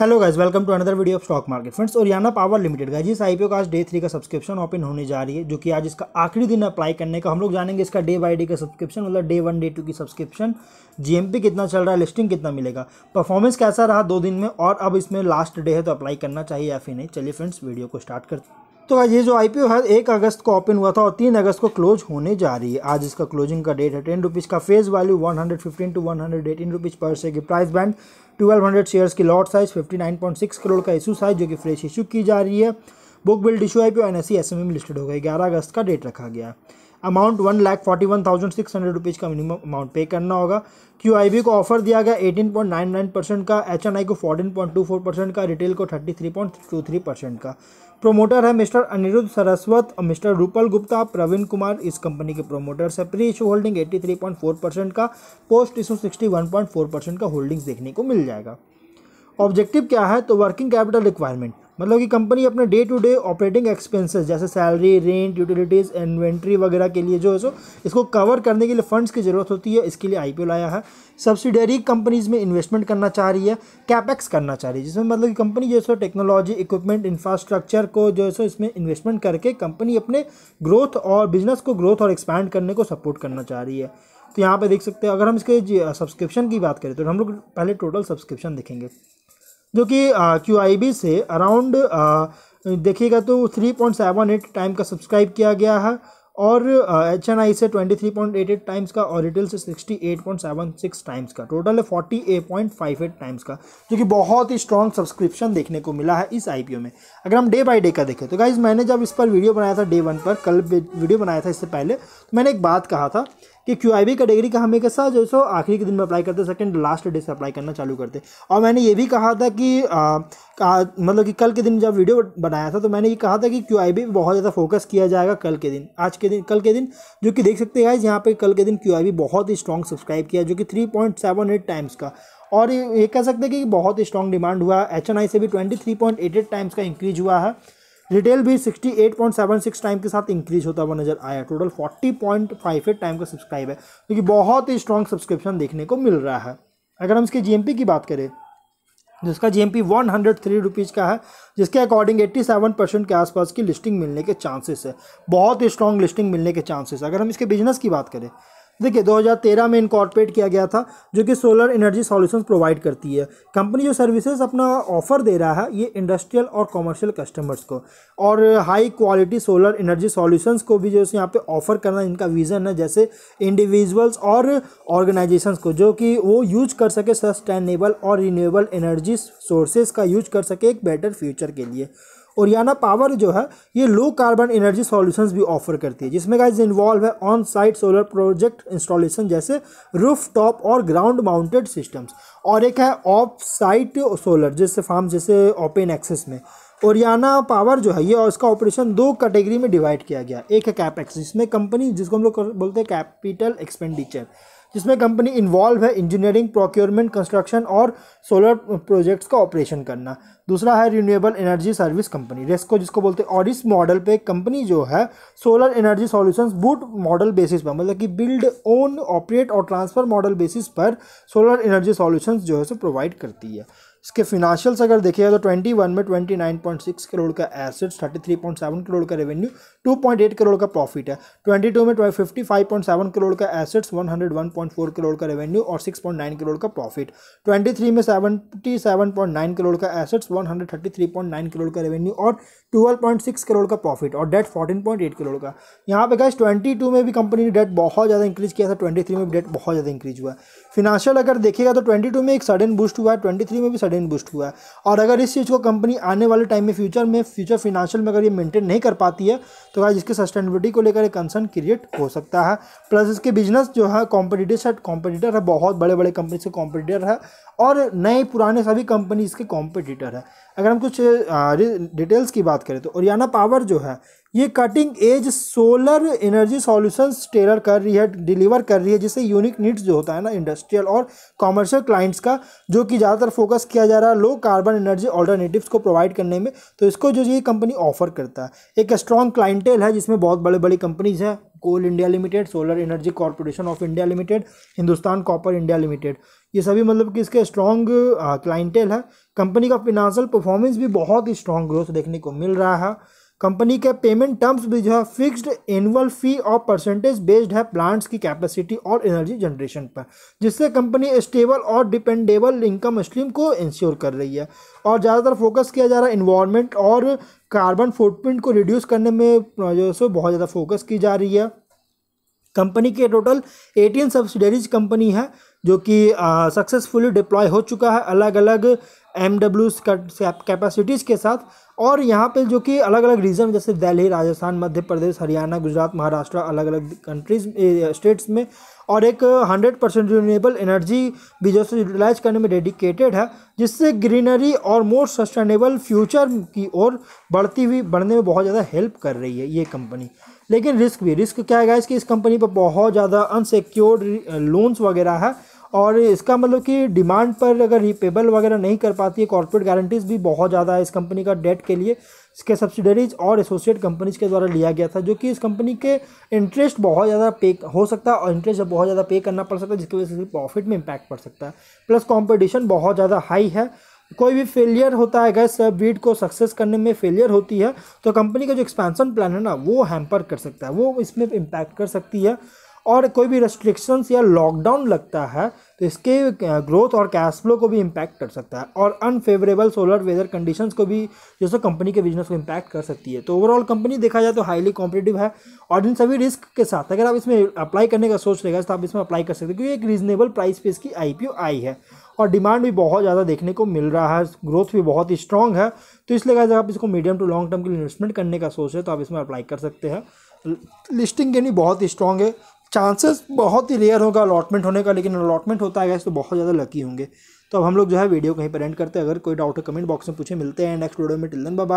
hello guys welcome to another video of stock market friends Oriana Power Limited guys इस IPO का आज day three का subscription open होने जा रही है जो कि आज इसका आखिरी दिन अप्लाई करने का हम लोग जानेंगे इसका डे बाय डे का सब्सक्रिप्शन मतलब डे वन डे टू की सब्सक्रिप्शन जीएमपी कितना चल रहा है लिस्टिंग कितना मिलेगा परफॉर्मेंस कैसा रहा दो दिन में और अब इसमें लास्ट डे है तो अप्लाई करना चाहिए या फिर नहीं चलिए फ्रेंड्स वीडियो को स्टार्ट करते तो ये जो आई है एक अगस्त को ओपन हुआ था और तीन अगस्त को क्लोज होने जा रही है आज इसका क्लोजिंग का डेट है टेन रुपीज़ का face value one hundred fifteen to one hundred eighteen rupees पर शेयर की price band twelve hundred shares की lot size fifty nine point six crore का इशू साइज जो कि फ्रेश इशू की जा रही है book build issue I P N S C S M M listed हो गई ग्यारह अगस्त का डेट रखा गया है amount one lakh forty one thousand six hundred rupees का मिनिमम अमाउंट पे करना होगा क्यू आई बी को ऑफर दिया गया eighteen point nine nine percent का एच एन आई को fourteen point two four percent का रिटेल को thirty three point two three percent का प्रोमोटर है मिस्टर अनिरुद्ध सरस्वत और मिस्टर रूपल गुप्ता प्रवीण कुमार इस कंपनी के प्रोमोटर्स है pre issue holding eighty three point four percent का post issue sixty one point four percent का होल्डिंग्स देखने को मिल जाएगा ऑब्जेक्टिव क्या है तो वर्किंग कैपिटल रिक्वायरमेंट मतलब कि कंपनी अपने day to day operating expenses जैसे सैलरी रेंट यूटिलिटीज़ इन्वेंट्री वगैरह के लिए जो है सो इसको कवर करने के लिए फंड्स की ज़रूरत होती है इसके लिए आई लाया है सब्सिडरी कंपनीज़ में इन्वेस्टमेंट करना चाह रही है कैपेक्स करना चाह रही है जिसमें मतलब कि कंपनी जो है सो टेक्नोलॉजी इक्विपमेंट इंफ्रास्ट्रक्चर को जो है सो इसमें इन्वेस्टमेंट करके कंपनी अपने ग्रोथ और बिजनेस को ग्रोथ और एक्सपैंड करने को सपोर्ट करना चाह रही है तो यहाँ पर देख सकते हैं अगर हम इसके सब्सक्रिप्शन की बात करें तो हम लोग पहले टोटल सब्सक्रिप्शन देखेंगे जो कि क्यू से अराउंड देखिएगा तो three point seven eight time का सब्सक्राइब किया गया है और एच एन आई से twenty three point eight eight times का और रिटेल से sixty eight point seven six times का टोटल है forty eight point five eight times का जो कि बहुत ही स्ट्रॉन्ग सब्सक्रिप्शन देखने को मिला है इस आई पी ओ में अगर हम डे बाई डे का देखें तो गाइज मैंने जब इस पर वीडियो बनाया था डे वन पर कल वीडियो बनाया था इससे पहले तो मैंने एक बात कहा था कि क्यू आई कैटेगरी का हमें एक जो सो आखिरी के दिन में अप्लाई करते सेकेंड लास्ट डे से अप्लाई करना चालू करते और मैंने ये भी कहा था कि मतलब कि कल के दिन जब वीडियो बनाया था तो मैंने ये कहा था कि क्यू आई बी बहुत ज़्यादा फोकस किया जाएगा कल के दिन आज के दिन कल के दिन जो कि देख सकते हैं यहाँ पर कल के दिन क्यू आई बी बहुत ही स्ट्रॉन्ग सब्सक्राइब किया जो कि three point seven eight times का और ये कह सकते हैं कि बहुत ही स्ट्रॉन्ग डिमांड हुआ एच एन आई से भी twenty three point eight eight times का इंक्रीज हुआ है रिटेल भी 68.76 टाइम के साथ इंक्रीज होता हुआ नजर आया टोटल 40.58 टाइम का सब्सक्राइब है क्योंकि तो बहुत ही स्ट्रॉन्ग सब्सक्रिप्शन देखने को मिल रहा है अगर हम इसके जीएमपी की बात करें जिसका G M P one hundred three rupees का है जिसके अकॉर्डिंग एट्टी सेवन परसेंट के आसपास की लिस्टिंग मिलने के चांसेस है बहुत ही स्ट्रॉन्ग लिस्टिंग मिलने के चांसेस अगर हम इसके बिजनेस की बात करें देखिए 2013 में इनकॉर्पोरेट किया गया था जो कि सोलर एनर्जी सॉल्यूशंस प्रोवाइड करती है कंपनी जो सर्विसेज अपना ऑफर दे रहा है ये इंडस्ट्रियल और कमर्शियल कस्टमर्स को और high quality solar energy solutions को भी जो है यहाँ पे ऑफर करना इनका विज़न है जैसे इंडिविजुअल्स और ऑर्गेनाइजेशंस को जो कि वो यूज कर सके सस्टेनेबल और रिन्यूएबल एनर्जी सोर्सेज का यूज कर सके एक बेटर फ्यूचर के लिए याना पावर जो है ये लो कार्बन एनर्जी सॉल्यूशंस भी ऑफर करती है जिसमें गाइज इन्वॉल्व है on site solar project installation जैसे रूफ टॉप और ग्राउंड माउंटेड सिस्टम्स और एक है ऑफ साइट सोलर जैसे फार्म जैसे ओपन एक्सेस में ओरियाना पावर जो है ये और इसका ऑपरेशन दो कैटेगरी में डिवाइड किया गया एक है कैपेक्स जिसमें कंपनी जिसको हम लोग बोलते हैं कैपिटल एक्सपेंडिचर जिसमें कंपनी इन्वॉल्व है इंजीनियरिंग प्रोक्योरमेंट कंस्ट्रक्शन और सोलर प्रोजेक्ट्स का ऑपरेशन करना दूसरा है renewable energy service company RESCO जिसको बोलते हैं और इस मॉडल पे कंपनी जो है solar energy solutions BOOT model basis पर मतलब कि बिल्ड ओन ऑपरेट और ट्रांसफ़र मॉडल बेसिस पर सोलर एनर्जी सॉल्यूशंस जो है सो प्रोवाइड करती है इसके फिनाशियल्स अगर देखे तो 21 में 29.6 करोड़ का एसेट्स 33.7 करोड़ का रेवेन्यू 2.8 करोड़ का प्रॉफिट है 22 में 55.7 करोड़ का एसेट्स 101.4 करोड़ का रेवेन्यू और 6.9 करोड़ का प्रॉफिट 23 में 77.9 करोड़ का एसेट्स 133.9 करोड़ का रेवेन्यू और 12.6 करोड़ का प्रॉफिट और डेट 14.8 करोड़ का यहाँ पे ट्वेंटी टू में भी कंपनी ने डेट बहुत ज़्यादा इंक्रीज किया था थ्री में भी डेट बहुत ज़्यादा इंक्रीज हुआ है फिनाशियल अगर देखेगा तो टू में एक सडन बूस्ट हुआ है 23 में भी सडन बूस्ट हुआ है और अगर इस चीज़ को कंपनी आने वाले टाइम में फ्यूचर में फ्यूचर फिनेंशियल में अगर ये मेंटेन नहीं कर पाती है तो आज इसकी सस्टेनेबिलिटी को लेकर एक कंसर्न क्रिएट हो सकता है प्लस इसके बिजनेस जो है कॉम्पिटिटिव है कॉम्पिटिटर है बहुत बड़े बड़े कंपनी से कॉम्पिटिटर है और नए पुराने सभी कंपनी इसके कॉम्पिटिटर है अगर हम कुछ डिटेल्स की बात करें तो ओरियाना पावर जो है ये cutting edge solar energy solutions tailor कर रही है डिलीवर कर रही है जिससे यूनिक नीड्स जो होता है ना इंडस्ट्रियल और कॉमर्शियल क्लाइंट्स का जो कि ज़्यादातर फोकस किया जा रहा है लो कार्बन एनर्जी ऑल्टरनेटिव्स को प्रोवाइड करने में तो इसको जो ये कंपनी ऑफर करता है एक स्ट्रॉन्ग क्लाइंटेल है जिसमें बहुत बड़े बड़ी कंपनीज हैं Coal India Limited Solar Energy Corporation of India Limited Hindustan Copper India Limited ये सभी मतलब कि इसके स्ट्रॉन्ग क्लाइंटेल है कंपनी का फिनांशियल परफॉर्मेंस भी बहुत ही स्ट्रॉन्ग ग्रोथ देखने को मिल रहा है कंपनी के पेमेंट टर्म्स भी जो है फिक्स्ड एनुअल फी और परसेंटेज बेस्ड है प्लांट्स की कैपेसिटी और एनर्जी जनरेशन पर जिससे कंपनी स्टेबल और डिपेंडेबल इनकम स्ट्रीम को इंश्योर कर रही है और ज़्यादातर फोकस किया जा रहा है इन्वायरमेंट और कार्बन फुटप्रिंट को रिड्यूस करने में जो है बहुत ज़्यादा फोकस की जा रही है कंपनी के टोटल एटीन सब्सिडरीज कंपनी है जो कि सक्सेसफुली डिप्लॉय हो चुका है अलग अलग एम डब्ल्यू कैपेसिटीज़ के साथ और यहाँ पे जो कि अलग अलग रीजन जैसे दिल्ली राजस्थान मध्य प्रदेश हरियाणा गुजरात महाराष्ट्र अलग अलग कंट्रीज स्टेट्स में और एक हंड्रेड परसेंट रिन्यूएबल एनर्जी भी जो यूटिलाइज करने में डेडिकेटेड है जिससे ग्रीनरी और मोर सस्टेनेबल फ्यूचर की ओर बढ़ती हुई बढ़ने में बहुत ज़्यादा हेल्प कर रही है ये कंपनी लेकिन रिस्क भी रिस्क क्या है इसकी इस कंपनी पर बहुत ज़्यादा अनसिक्योर्ड लोन्स वगैरह है और इसका मतलब कि डिमांड पर अगर रिपेबल वगैरह नहीं कर पाती है कॉर्पोरेट गारंटीज़ भी बहुत ज़्यादा है इस कंपनी का डेट के लिए इसके सब्सिडरीज और एसोसिएट कंपनीज़ के द्वारा लिया गया था जो कि इस कंपनी के इंटरेस्ट बहुत ज़्यादा पे हो सकता है और इंटरेस्ट बहुत ज़्यादा पे करना पड़ सकता है जिसकी वजह से प्रॉफिट में इम्पैक्ट पड़ सकता है प्लस कॉम्पिटिशन बहुत ज़्यादा हाई है कोई भी फेलियर होता है गैस बीड को सक्सेस करने में फेलियर होती है तो कंपनी का जो एक्सपेंशन प्लान है ना वो हैम्पर कर सकता है वो इसमें इम्पैक्ट कर सकती है और कोई भी रेस्ट्रिक्शंस या लॉकडाउन लगता है तो इसके ग्रोथ और कैश फ्लो को भी इम्पैक्ट कर सकता है और अनफेवरेबल सोलर वेदर कंडीशंस को भी जो सो कंपनी के बिजनेस को इम्पैक्ट कर सकती है तो ओवरऑल कंपनी देखा जाए तो हाईली कॉम्पिटेटिव है और इन सभी रिस्क के साथ अगर आप इसमें अप्लाई करने का सोच रहेगा तो आप इसमें अप्लाई कर सकते हो क्योंकि एक रीजनेबल प्राइस पे इसकी आई आई है और डिमांड भी बहुत ज़्यादा देखने को मिल रहा है ग्रोथ भी बहुत ही स्ट्रॉन्ग है तो इसलिए अगर आप इसको मीडियम टू लॉन्ग टर्म के लिए इन्वेस्टमेंट करने का सोच रहे तो आप इसमें अप्लाई कर सकते हैं लिस्टिंग के भी बहुत ही स्ट्रांग है चांसेस बहुत ही रेयर होगा अलॉटमेंट होने का लेकिन अलॉटमेंट होता है तो बहुत ज़्यादा लकी होंगे तो अब हम लोग जो है वीडियो कहीं पर एंड करते हैं अगर कोई डाउट है कमेंट बॉक्स में पूछे मिलते हैं नेक्स्ट वीडियो में टिलन बाबा